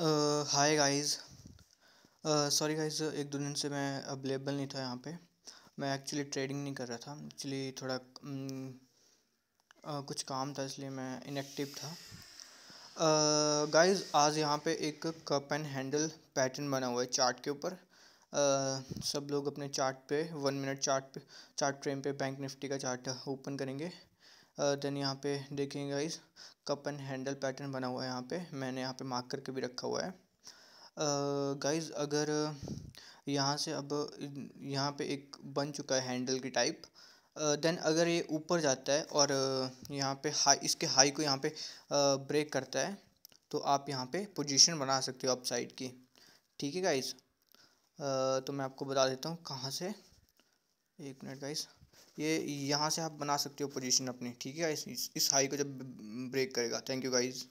hi guys sorry guys एक दो दिन से मैं अवेलेबल नहीं था यहाँ पे मैं एक्चुअली ट्रेडिंग नहीं कर रहा था एक्चुअली थोड़ा uh, कुछ काम था इसलिए मैं इनएक्टिव था गाइस uh, आज यहाँ पे एक कप एंड हैंडल पैटर्न बना हुआ है चार्ट के ऊपर uh, सब लोग अपने चार्ट पे वन मिनट चार्ट पे चार्ट फ्रेम पे बैंक निफ्टी का चार्ट ओपन करेंगे देन यहाँ पे देखेंगे guys cup and handle pattern बना हुआ है यहाँ पे मैंने यहाँ पे मार्क करके भी रखा हुआ है गाइस अगर यहाँ से अब यहाँ पे एक बन चुका है हैंडल की टाइप देन अगर ये ऊपर जाता है और यहाँ पे हाई इसके हाई को यहाँ पे ब्रेक करता है तो आप यहाँ पे पोजीशन बना सकते हो अप साइड की ठीक है गाइस तो मैं आपको बता देता हूँ कहाँ से एक मिनट गाइस ये यहाँ से आप बना सकते हो पोजीशन अपनी ठीक है इस, इस हाई को जब ब्रेक करेगा थैंक यू गाइस